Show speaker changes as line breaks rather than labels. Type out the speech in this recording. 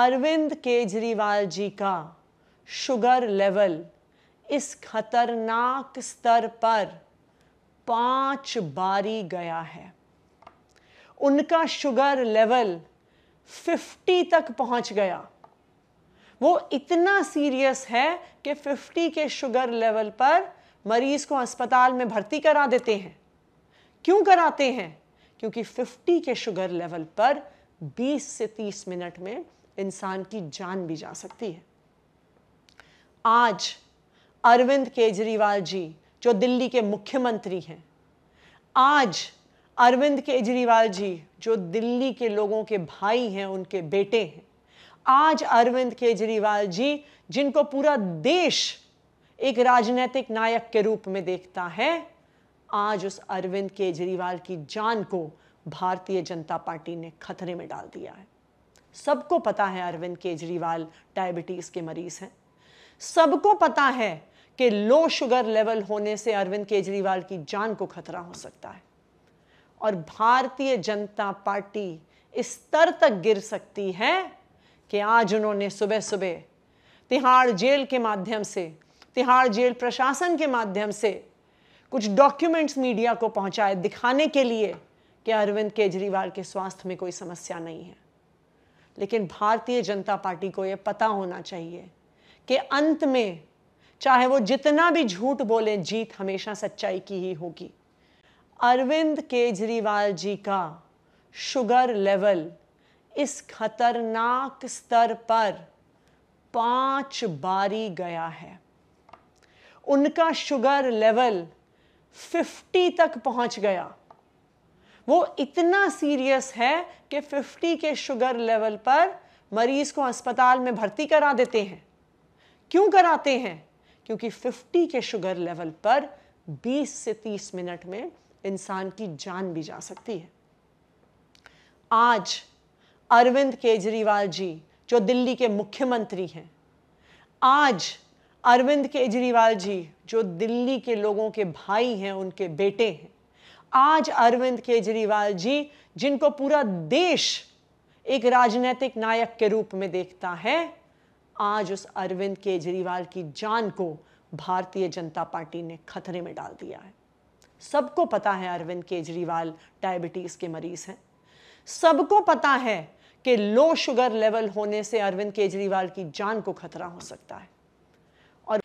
अरविंद केजरीवाल जी का sugar level इस खतरनाक स्तर पर पांच बारी गया है उनका शुगर लेवल 50 तक पहुंच गया वो इतना सीरियस है कि 50 के शुगर लेवल पर मरीज को अस्पताल में भर्ती करा देते हैं क्यों कराते हैं क्योंकि 50 के शुगर लेवल पर 20 से 30 मिनट में इंसान की जान भी जा सकती है आज अरविंद केजरीवाल जी जो दिल्ली के मुख्यमंत्री हैं आज अरविंद केजरीवाल जी जो दिल्ली के लोगों के भाई हैं उनके बेटे हैं आज अरविंद केजरीवाल जी जिनको पूरा देश एक राजनीतिक नायक के रूप में देखता है आज उस अरविंद केजरीवाल की जान को भारतीय जनता पार्टी ने खतरे में डाल दिया है सबको पता है अरविंद केजरीवाल डायबिटीज़ के मरीज़ हैं सबको पता है कि लो शुगर लेवल होने से अरविंद केजरीवाल की जान को खतरा हो सकता है और भारतीय जनता पार्टी इस स्तर तक गिर सकती है कि आज उन्होंने सुबह सुबह तिहाड़ जेल के माध्यम से तिहाड़ जेल प्रशासन के माध्यम से कुछ डॉक्यूमेंट्स मीडिया को पहुंचाए दिखाने के लिए कि अरविंद केजरीवाल के स्वास्थ्य में कोई समस्या नहीं है लेकिन भारतीय जनता पार्टी को यह पता होना चाहिए कि अंत में चाहे वो जितना भी झूठ बोले जीत हमेशा सच्चाई की ही होगी अरविंद केजरीवाल जी का शुगर लेवल इस खतरनाक स्तर पर पांच बारी गया है उनका शुगर लेवल 50 तक पहुंच गया वो इतना सीरियस है कि 50 के शुगर लेवल पर मरीज को अस्पताल में भर्ती करा देते हैं क्यों कराते हैं क्योंकि 50 के शुगर लेवल पर 20 से 30 मिनट में इंसान की जान भी जा सकती है आज अरविंद केजरीवाल जी जो दिल्ली के मुख्यमंत्री हैं आज अरविंद केजरीवाल जी जो दिल्ली के लोगों के भाई हैं उनके बेटे हैं आज अरविंद केजरीवाल जी जिनको पूरा देश एक राजनीतिक नायक के रूप में देखता है आज उस अरविंद केजरीवाल की जान को भारतीय जनता पार्टी ने खतरे में डाल दिया है सबको पता है अरविंद केजरीवाल डायबिटीज़ के मरीज़ हैं सबको पता है कि लो शुगर लेवल होने से अरविंद केजरीवाल की जान को खतरा हो सकता है